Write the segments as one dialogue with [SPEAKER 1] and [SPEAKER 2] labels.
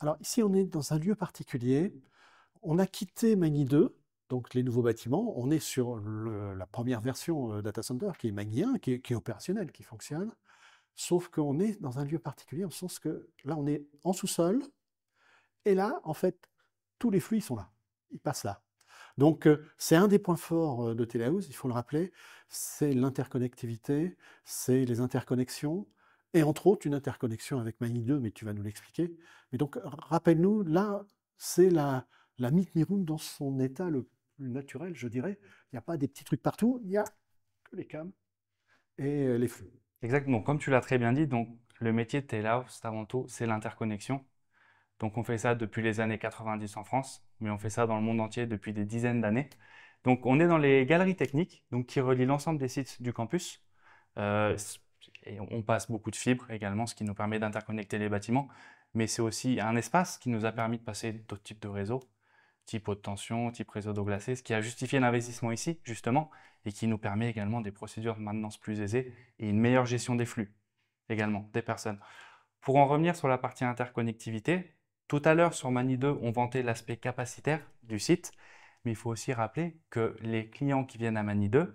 [SPEAKER 1] alors ici on est dans un lieu particulier. On a quitté Magni 2, donc les nouveaux bâtiments. On est sur la première version euh, Data Center qui est Magni 1, qui est, opérationnelle, qui fonctionne. Sauf qu'on est dans un lieu particulier, en sens que là on est en sous-sol. Et là, en fait, tous les flux sont là. Ils passent là. Donc, euh, c'est un des points forts euh, de Telehouse, il faut le rappeler, c'est l'interconnectivité, c'est les interconnexions, et entre autres une interconnexion avec Mali 2, mais tu vas nous l'expliquer. Mais donc, rappelle-nous, là, c'est la, la Meet dans son état le plus naturel, je dirais. Il n'y a pas des petits trucs partout, il n'y a que les cams et
[SPEAKER 2] euh, les feux. Exactement, comme tu l'as très bien dit, donc le métier de c'est avant tout, c'est l'interconnexion. Donc on fait ça depuis les années 90 en France, mais on fait ça dans le monde entier depuis des dizaines d'années. Donc on est dans les galeries techniques, donc qui relient l'ensemble des sites du campus. Euh, et on passe beaucoup de fibres également, ce qui nous permet d'interconnecter les bâtiments. Mais c'est aussi un espace qui nous a permis de passer d'autres types de réseaux, type haute tension, type réseau d'eau glacée, ce qui a justifié l'investissement ici, justement, et qui nous permet également des procédures de maintenance plus aisées et une meilleure gestion des flux également, des personnes. Pour en revenir sur la partie interconnectivité, tout à l'heure sur Mani 2, on vantait l'aspect capacitaire du site, mais il faut aussi rappeler que les clients qui viennent à Mani 2,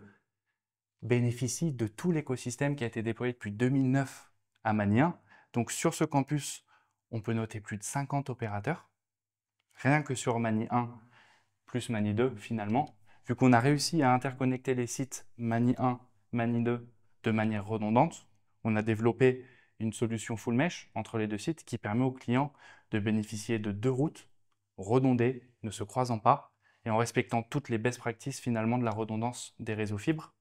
[SPEAKER 2] bénéficie de tout l'écosystème qui a été déployé depuis 2009 à Mani1. Donc sur ce campus, on peut noter plus de 50 opérateurs, rien que sur Mani 1 plus Mani 2 finalement, vu qu'on a réussi à interconnecter les sites Mani 1, Mani 2 de manière redondante, on a développé une solution full mesh entre les deux sites qui permet aux clients de bénéficier de deux routes redondées, ne se croisant pas, et en respectant toutes les best practices finalement de la redondance des réseaux fibres.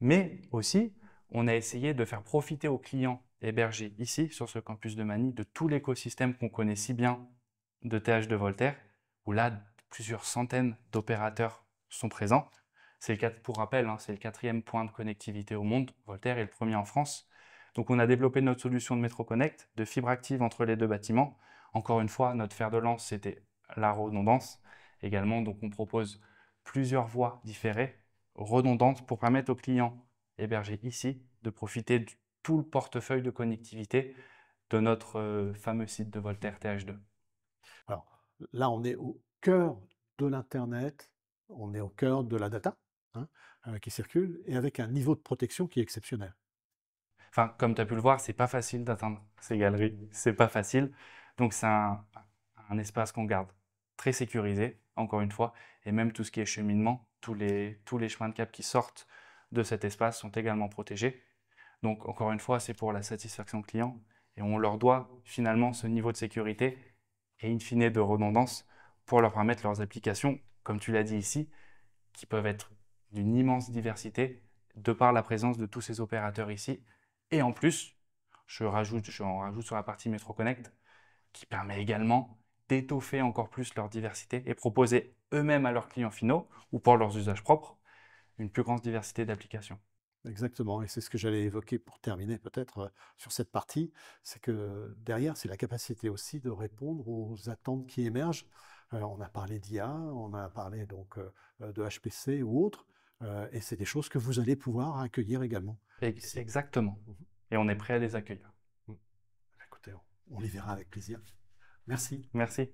[SPEAKER 2] Mais aussi, on a essayé de faire profiter aux clients hébergés ici, sur ce campus de Manille, de tout l'écosystème qu'on connaît si bien de TH de Voltaire, où là, plusieurs centaines d'opérateurs sont présents. C'est le pour rappel, hein, c'est le quatrième point de connectivité au monde. Voltaire est le premier en France. Donc on a développé notre solution de MetroConnect, de fibre active entre les deux bâtiments. Encore une fois, notre fer de lance, c'était la redondance également. Donc on propose plusieurs voies différées redondantes pour permettre aux clients hébergés ici de profiter de tout le portefeuille de connectivité de notre euh, fameux site de Voltaire TH2.
[SPEAKER 1] Alors là, on est au cœur de l'Internet, on est au cœur de la data hein, euh, qui circule et avec un niveau de protection qui est exceptionnel.
[SPEAKER 2] Enfin, comme tu as pu le voir, c'est pas facile d'atteindre ces galeries, c'est pas facile. Donc c'est un espace qu'on garde très sécurisé, encore une fois, et même tout ce qui est cheminement, tous les, tous les chemins de cap qui sortent de cet espace sont également protégés. Donc encore une fois, c'est pour la satisfaction client, et on leur doit finalement ce niveau de sécurité et in fine de redondance pour leur permettre leurs applications, comme tu l'as dit ici, qui peuvent être d'une immense diversité de par la présence de tous ces opérateurs ici. Et en plus, je, rajoute, rajoute sur la partie MetroConnect, qui permet également d'étoffer encore plus leur diversité et proposer eux-mêmes à leurs clients finaux ou pour leurs usages propres une plus grande diversité d'applications.
[SPEAKER 1] Exactement, et c'est ce que j'allais évoquer pour terminer peut-être euh, sur cette partie, c'est que derrière, c'est la capacité aussi de répondre aux attentes qui émergent. Alors, on a parlé d'IA, on a parlé donc euh, de HPC ou autre, euh, et c'est des choses que vous allez pouvoir accueillir également.
[SPEAKER 2] Exactement, mmh. et on est mmh. prêt à les accueillir.
[SPEAKER 1] Mmh. Écoutez, on les verra avec plaisir. Merci.
[SPEAKER 2] Merci.